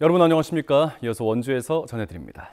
여러분 안녕하십니까? 이어서 원주에서 전해드립니다.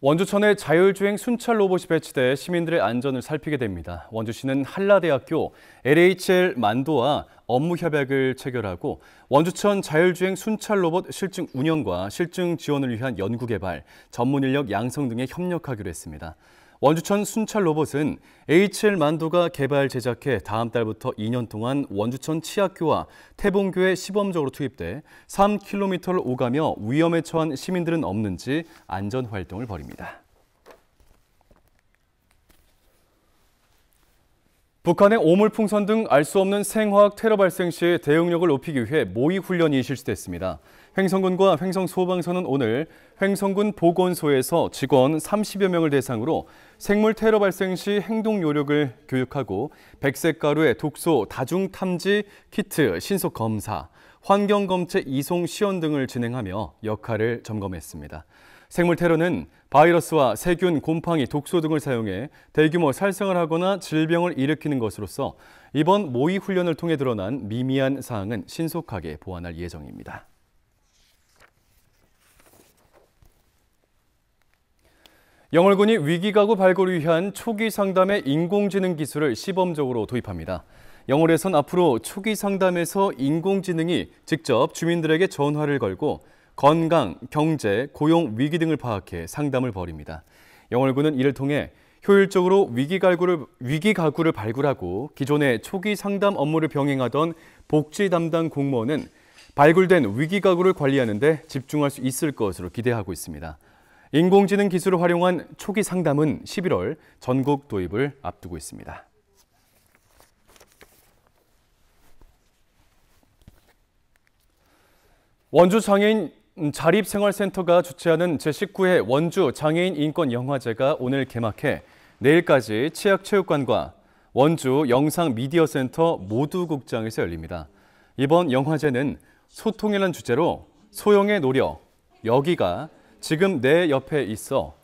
원주천에 자율주행 순찰 로봇이 배치돼 시민들의 안전을 살피게 됩니다. 원주시는 한라대학교 LHL 만도와 업무 협약을 체결하고 원주천 자율주행 순찰 로봇 실증 운영과 실증 지원을 위한 연구 개발, 전문 인력 양성 등에 협력하기로 했습니다. 원주천 순찰 로봇은 HL 만두가 개발 제작해 다음 달부터 2년 동안 원주천 치학교와 태봉교에 시범적으로 투입돼 3km를 오가며 위험에 처한 시민들은 없는지 안전 활동을 벌입니다. 북한의 오물풍선 등 알 수 없는 생화학 테러 발생 시 대응력을 높이기 위해 모의 훈련이 실시됐습니다. 횡성군과 횡성소방서는 오늘 횡성군 보건소에서 직원 30여 명을 대상으로 생물 테러 발생 시 행동 요령을 교육하고 백색 가루에 독소 다중 탐지 키트 신속 검사, 환경 검체 이송 시연 등을 진행하며 역할을 점검했습니다. 생물 테러는 바이러스와 세균, 곰팡이, 독소 등을 사용해 대규모 살생을 하거나 질병을 일으키는 것으로서 이번 모의 훈련을 통해 드러난 미미한 사항은 신속하게 보완할 예정입니다. 영월군이 위기가구 발굴을 위한 초기 상담의 인공지능 기술을 시범적으로 도입합니다. 영월에선 앞으로 초기 상담에서 인공지능이 직접 주민들에게 전화를 걸고 건강, 경제, 고용 위기 등을 파악해 상담을 벌입니다. 영월구는 이를 통해 효율적으로 위기 가구를, 위기 가구를 발굴하고 기존의 초기 상담 업무를 병행하던 복지 담당 공무원은 발굴된 위기 가구를 관리하는 데 집중할 수 있을 것으로 기대하고 있습니다. 인공지능 기술을 활용한 초기 상담은 11월 전국 도입을 앞두고 있습니다. 원주 장애인 음, 자립생활센터가 주최하는 제19회 원주 장애인 인권 영화제가 오늘 개막해 내일까지 치악체육관과 원주 영상미디어센터 모두 극장에서 열립니다. 이번 영화제는 소통이란 주제로 소형의 노력, 여기가 지금 내 옆에 있어,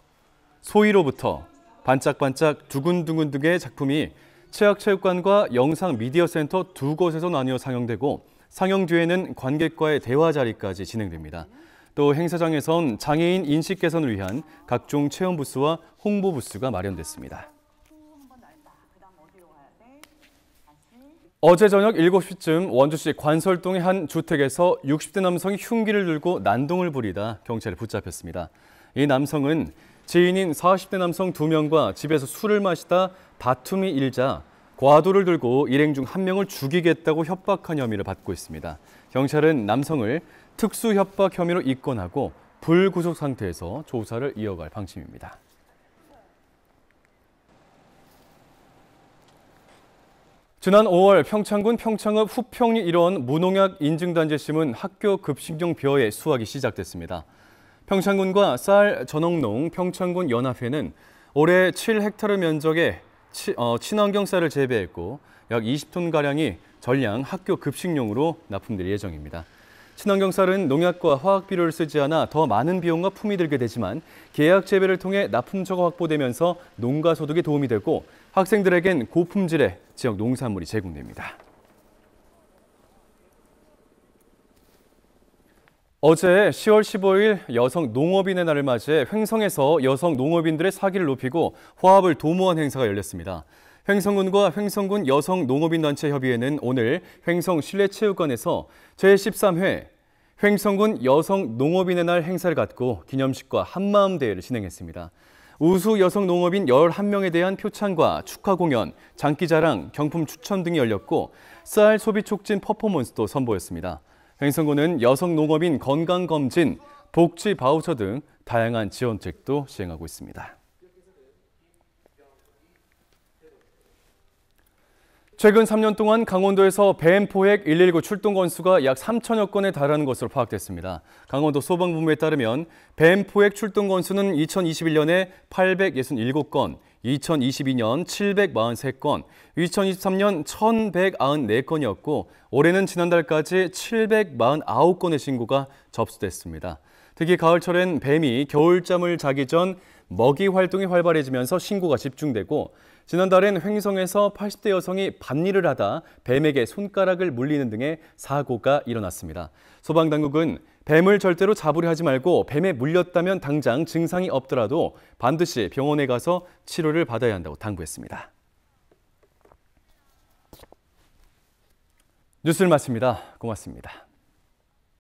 소위로부터 반짝반짝 두근두근 등의 작품이 치악체육관과 영상미디어센터 두 곳에서 나뉘어 상영되고 상영 뒤에는 관객과의 대화 자리까지 진행됩니다. 또 행사장에선 장애인 인식 개선을 위한 각종 체험 부스와 홍보 부스가 마련됐습니다. 어제 저녁 7시쯤 원주시 관설동의 한 주택에서 60대 남성이 흉기를 들고 난동을 부리다 경찰에 붙잡혔습니다. 이 남성은 지인인 40대 남성 2명과 집에서 술을 마시다 다툼이 일자 과도를 들고 일행 중 한 명을 죽이겠다고 협박한 혐의를 받고 있습니다. 경찰은 남성을 특수 협박 혐의로 입건하고 불구속 상태에서 조사를 이어갈 방침입니다. 지난 5월 평창군 평창읍 후평리 일원 무농약 인증단지 심은 학교 급식용 벼의 수확이 시작됐습니다. 평창군과 쌀 전홍농 평창군 연합회는 올해 7헥타르 면적의 치, 어, 친환경쌀을 재배했고 약 20톤 가량이 전량 학교 급식용으로 납품될 예정입니다. 친환경 쌀은 농약과 화학 비료를 쓰지 않아 더 많은 비용과 품이 들게 되지만 계약 재배를 통해 납품처가 확보되면서 농가 소득에 도움이 되고 학생들에겐 고품질의 지역 농산물이 제공됩니다. 어제 10월 15일 여성 농업인의 날을 맞이해 횡성에서 여성 농업인들의 사기를 높이고 화합을 도모한 행사가 열렸습니다. 횡성군과 횡성군 여성 농업인 단체 협의회는 오늘 횡성 실내체육관에서 제13회 횡성군 여성 농업인의 날 행사를 갖고 기념식과 한마음 대회를 진행했습니다. 우수 여성 농업인 11명에 대한 표창과 축하 공연, 장기자랑, 경품 추첨 등이 열렸고 쌀 소비 촉진 퍼포먼스도 선보였습니다. 행성군은 여성 농업인 건강검진, 복지 바우처 등 다양한 지원책도 시행하고 있습니다. 최근 3년 동안 강원도에서 뱀 포획 119 출동 건수가 약 3천여 건에 달하는 것으로 파악됐습니다. 강원도 소방본부에 따르면 뱀 포획 출동 건수는 2021년에 867건, 2022년 743건, 2023년 1194건이었고 올해는 지난달까지 749건의 신고가 접수됐습니다. 특히 가을철엔 뱀이 겨울잠을 자기 전 먹이 활동이 활발해지면서 신고가 집중되고 지난달엔 횡성에서 80대 여성이 밭일을 하다 뱀에게 손가락을 물리는 등의 사고가 일어났습니다. 소방당국은 뱀을 절대로 잡으려 하지 말고 뱀에 물렸다면 당장 증상이 없더라도 반드시 병원에 가서 치료를 받아야 한다고 당부했습니다. 뉴스를 마칩니다. 고맙습니다.